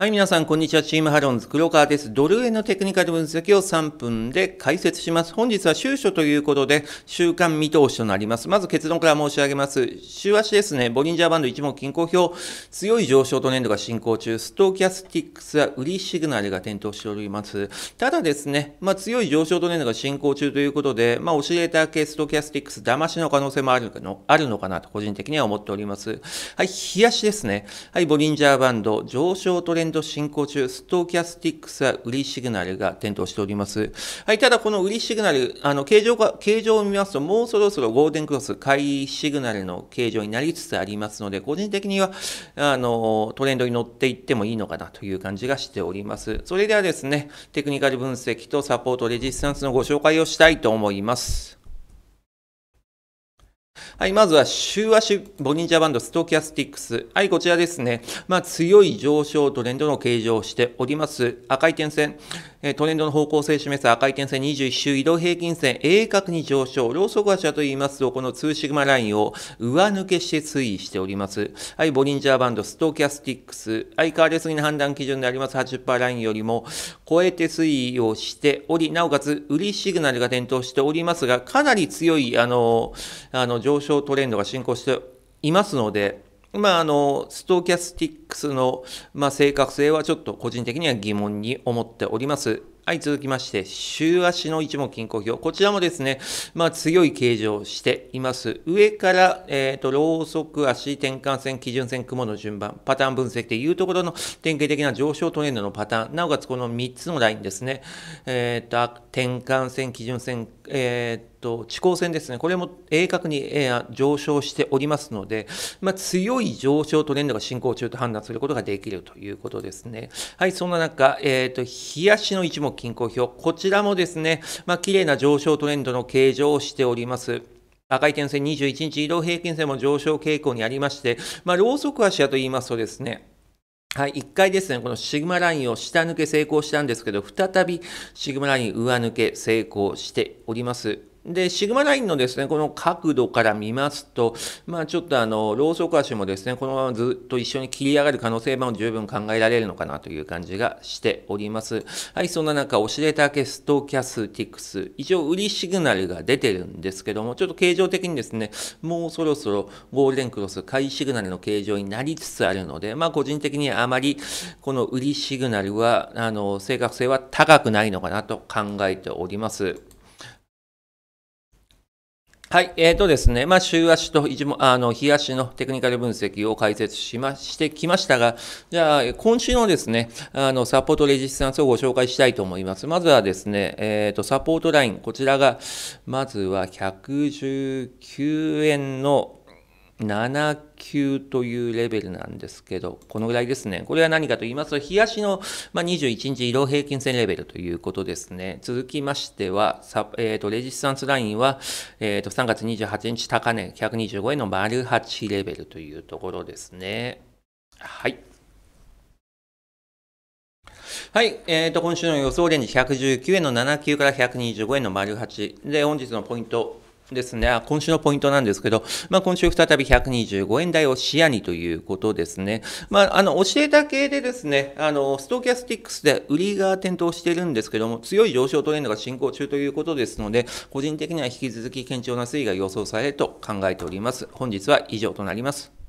はい、皆さん、こんにちは。チームハロンズ、黒川です。ドル円のテクニカル分析を3分で解説します。本日は終初ということで、週間見通しとなります。まず結論から申し上げます。週足ですね、ボリンジャーバンド一目均衡表、強い上昇トレンドが進行中、ストーキャスティックスは売りシグナルが点灯しております。ただですね、まあ強い上昇トレンドが進行中ということで、まあオシレーター系ストーキャスティックス、騙しの可能性もあるのあるのかなと個人的には思っております。はい、日足ですね。はい、ボリンジャーバンド、上昇トレンドド進行中、ストーキャスティックスは売りシグナルが点灯しております。はい、ただこの売りシグナル、あの、形状が、形状を見ますと、もうそろそろゴールデンクロス、買いシグナルの形状になりつつありますので、個人的には、あの、トレンドに乗っていってもいいのかなという感じがしております。それではですね、テクニカル分析とサポート、レジスタンスのご紹介をしたいと思います。はい、まずは週足ボリンジャーバンドストキャスティックス。はい、こちらですね。まあ、強い上昇トレンドの形状をしております。赤い点線、トレンドの方向性を示す赤い点線21周移動平均線、鋭角に上昇。ローソク足はと言いますと、この2シグマラインを上抜けして推移しております。はい、ボリンジャーバンドストキャスティックス。はい、わりすぎの判断基準であります80%ラインよりも超えて推移をしており、なおかつ売りシグナルが点灯しておりますが、かなり強い、あの、あの上昇昇トレンドが進行していますので、まあ、あのストーキャスティックの、まあ、正確性はちょっと個人的には疑問に思っております。はい、続きまして、週足の一目均衡表。こちらもですね、まあ、強い形状をしています。上から、えっ、ー、と、ローソク足、転換線、基準線、雲の順番、パターン分析というところの典型的な上昇トレンドのパターン。なおかつ、この3つのラインですね。えっ、ー、と、転換線、基準線、えっ、ー、と、地高線ですね。これも鋭角に、えー、上昇しておりますので、まあ、強い上昇トレンドが進行中と判断がすることができるということですね。はい、そんな中、えっ、ー、と、冷やしの一目均衡表、こちらもですね、まあ、綺麗な上昇トレンドの形状をしております。赤い点線21日、移動平均線も上昇傾向にありまして、まあ、ローソク足やと言いますとですね、はい、1回ですね、このシグマラインを下抜け成功したんですけど、再びシグマライン上抜け成功しております。で、シグマラインのですね、この角度から見ますと、まあちょっとあの、ローソク足もですね、このままずっと一緒に切り上がる可能性も十分考えられるのかなという感じがしております。はい、そんな中、オシレターケストキャスティックス、一応売りシグナルが出てるんですけども、ちょっと形状的にですね、もうそろそろゴールデンクロス、買いシグナルの形状になりつつあるので、まあ個人的にあまりこの売りシグナルは、あの、正確性は高くないのかなと考えております。はい、えーとですねまあ、週足とあの日足のテクニカル分析を解説しましてきましたが、じゃあ、今週のですねあのサポートレジスタンスをご紹介したいと思います。まずはですね、えーと、とサポートライン、こちらがまずは119円の7級というレベルなんですけど、このぐらいですね。これは何かと言いますと、日足の、まあ、21日移動平均線レベルということですね。続きましては、えーと、レジスタンスラインは、えーと、3月28日高値125円の丸8レベルというところですね。はい。はい。えっ、ー、と、今週の予想レンジ119円の79から125円の丸8。で、本日のポイント。ですね。今週のポイントなんですけど、まあ、今週再び125円台を視野にということですね。まあ、あの、教えた系でですね、あの、ストーキャスティックスで売りが点灯してるんですけども、強い上昇トレンドが進行中ということですので、個人的には引き続き堅調な推移が予想されると考えております。本日は以上となります。